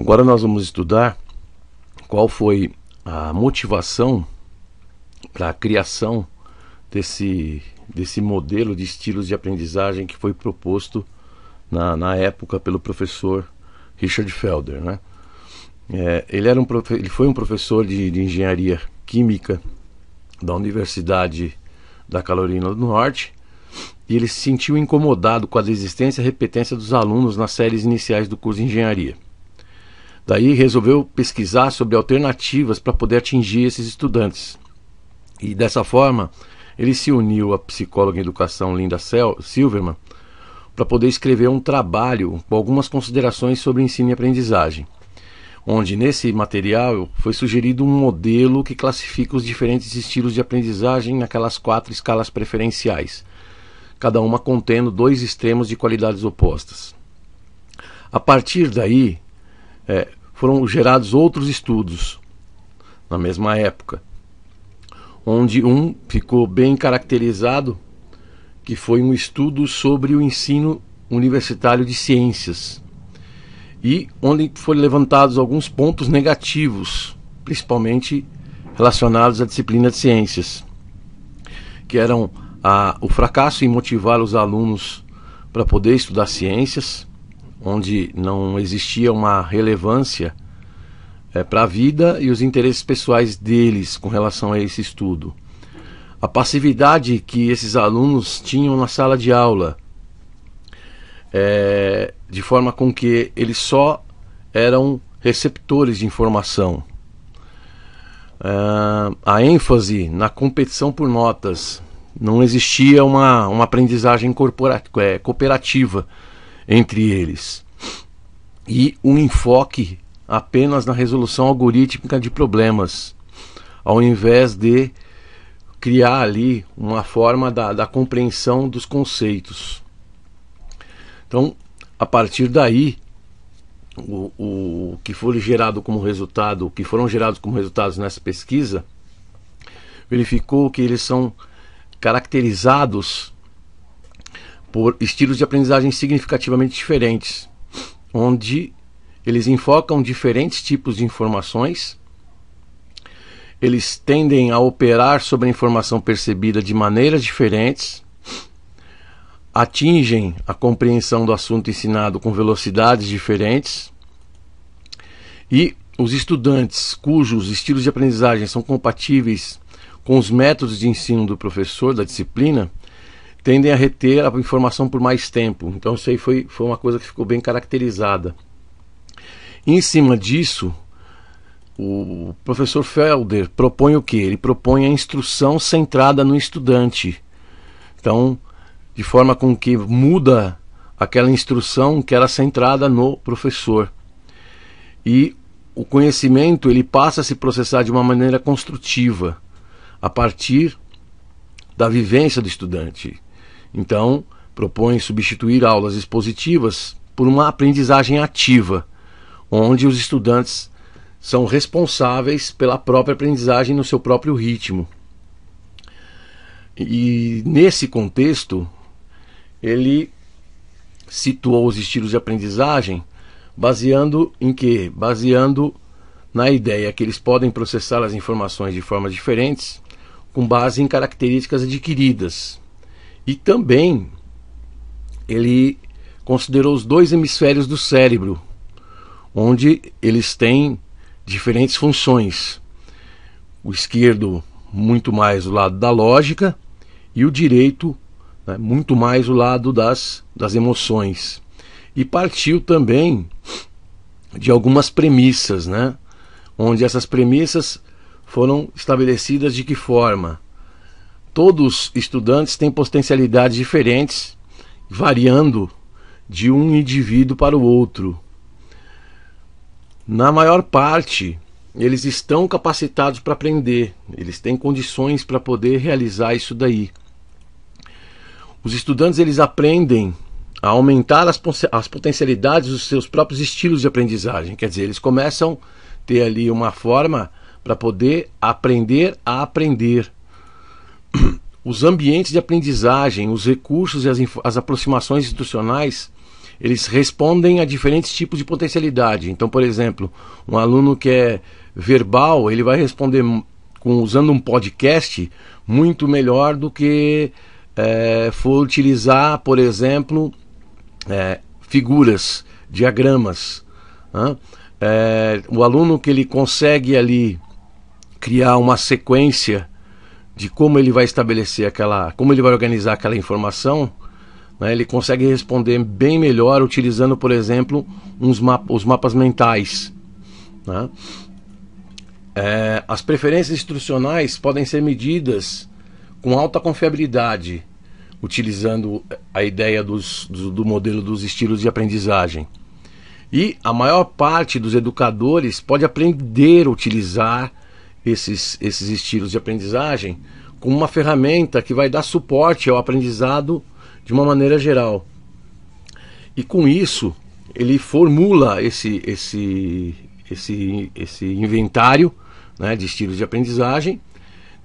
Agora nós vamos estudar qual foi a motivação para a criação desse, desse modelo de estilos de aprendizagem que foi proposto na, na época pelo professor Richard Felder. Né? É, ele, era um, ele foi um professor de, de engenharia química da Universidade da Carolina do Norte e ele se sentiu incomodado com a desistência e repetência dos alunos nas séries iniciais do curso de engenharia. Daí resolveu pesquisar sobre alternativas para poder atingir esses estudantes. E dessa forma, ele se uniu à psicóloga em educação Linda Sel Silverman para poder escrever um trabalho com algumas considerações sobre ensino e aprendizagem, onde nesse material foi sugerido um modelo que classifica os diferentes estilos de aprendizagem naquelas quatro escalas preferenciais, cada uma contendo dois extremos de qualidades opostas. A partir daí, é, foram gerados outros estudos na mesma época, onde um ficou bem caracterizado, que foi um estudo sobre o ensino universitário de ciências e onde foram levantados alguns pontos negativos, principalmente relacionados à disciplina de ciências, que eram a, o fracasso em motivar os alunos para poder estudar ciências, onde não existia uma relevância é, eh, para a vida e os interesses pessoais deles com relação a esse estudo. A passividade que esses alunos tinham na sala de aula, é, de forma com que eles só eram receptores de informação. É, a ênfase na competição por notas. Não existia uma, uma aprendizagem corporativa, eh, cooperativa entre eles e um enfoque apenas na resolução algorítmica de problemas, ao invés de criar ali uma forma da, da compreensão dos conceitos. Então, a partir daí, o, o, que foi gerado como resultado, o que foram gerados como resultados nessa pesquisa, verificou que eles são caracterizados por estilos de aprendizagem significativamente diferentes, onde eles enfocam diferentes tipos de informações, eles tendem a operar sobre a informação percebida de maneiras diferentes, atingem a compreensão do assunto ensinado com velocidades diferentes e os estudantes cujos estilos de aprendizagem são compatíveis com os métodos de ensino do professor da disciplina tendem a reter a informação por mais tempo. Então isso aí foi, foi uma coisa que ficou bem caracterizada. Em cima disso, o professor Felder propõe o que? Ele propõe a instrução centrada no estudante. Então, de forma com que muda aquela instrução que era centrada no professor. E o conhecimento ele passa a se processar de uma maneira construtiva, a partir da vivência do estudante, então, propõe substituir aulas expositivas por uma aprendizagem ativa, onde os estudantes são responsáveis pela própria aprendizagem no seu próprio ritmo. E nesse contexto, ele situou os estilos de aprendizagem baseando em que, Baseando na ideia que eles podem processar as informações de formas diferentes com base em características adquiridas. E também ele considerou os dois hemisférios do cérebro, onde eles têm diferentes funções. O esquerdo, muito mais o lado da lógica, e o direito, né, muito mais o lado das, das emoções. E partiu também de algumas premissas, né? onde essas premissas foram estabelecidas de que forma? todos estudantes têm potencialidades diferentes, variando de um indivíduo para o outro. Na maior parte, eles estão capacitados para aprender, eles têm condições para poder realizar isso daí. Os estudantes eles aprendem a aumentar as, as potencialidades dos seus próprios estilos de aprendizagem, quer dizer, eles começam a ter ali uma forma para poder aprender a aprender os ambientes de aprendizagem, os recursos e as, as aproximações institucionais, eles respondem a diferentes tipos de potencialidade. Então, por exemplo, um aluno que é verbal, ele vai responder com, usando um podcast muito melhor do que é, for utilizar, por exemplo, é, figuras, diagramas. Né? É, o aluno que ele consegue ali criar uma sequência de como ele vai estabelecer aquela, como ele vai organizar aquela informação, né, ele consegue responder bem melhor utilizando, por exemplo, uns os mapas mentais. Né? É, as preferências instrucionais podem ser medidas com alta confiabilidade, utilizando a ideia dos, do, do modelo dos estilos de aprendizagem. E a maior parte dos educadores pode aprender a utilizar esses, esses estilos de aprendizagem como uma ferramenta que vai dar suporte ao aprendizado de uma maneira geral. E com isso, ele formula esse, esse, esse, esse inventário né, de estilos de aprendizagem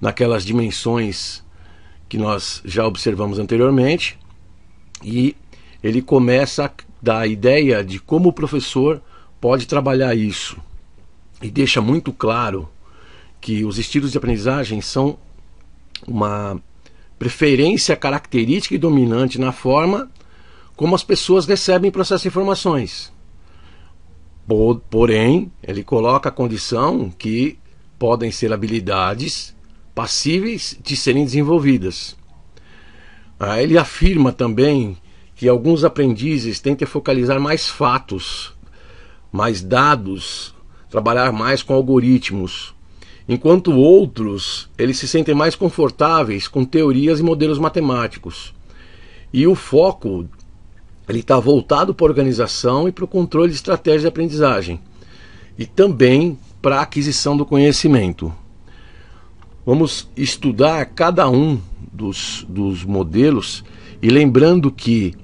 naquelas dimensões que nós já observamos anteriormente e ele começa a dar a ideia de como o professor pode trabalhar isso e deixa muito claro que os estilos de aprendizagem são uma preferência característica e dominante na forma como as pessoas recebem e processam informações. Porém, ele coloca a condição que podem ser habilidades passíveis de serem desenvolvidas. Ah, ele afirma também que alguns aprendizes tentam focalizar mais fatos, mais dados, trabalhar mais com algoritmos, enquanto outros eles se sentem mais confortáveis com teorias e modelos matemáticos. E o foco ele está voltado para a organização e para o controle de estratégias de aprendizagem e também para a aquisição do conhecimento. Vamos estudar cada um dos, dos modelos e lembrando que,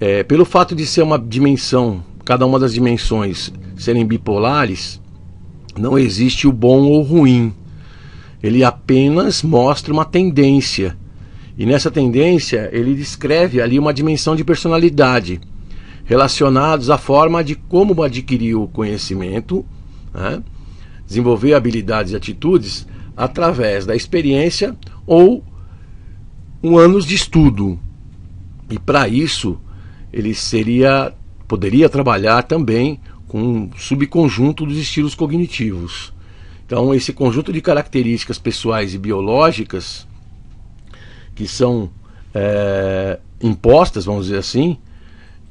é, pelo fato de ser uma dimensão, cada uma das dimensões serem bipolares, não existe o bom ou ruim. Ele apenas mostra uma tendência. E nessa tendência, ele descreve ali uma dimensão de personalidade relacionados à forma de como adquirir o conhecimento, né? desenvolver habilidades e atitudes através da experiência ou um anos de estudo. E para isso, ele seria poderia trabalhar também com um subconjunto dos estilos cognitivos. Então, esse conjunto de características pessoais e biológicas que são é, impostas, vamos dizer assim,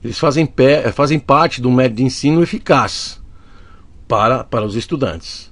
eles fazem, pé, fazem parte do método de ensino eficaz para, para os estudantes.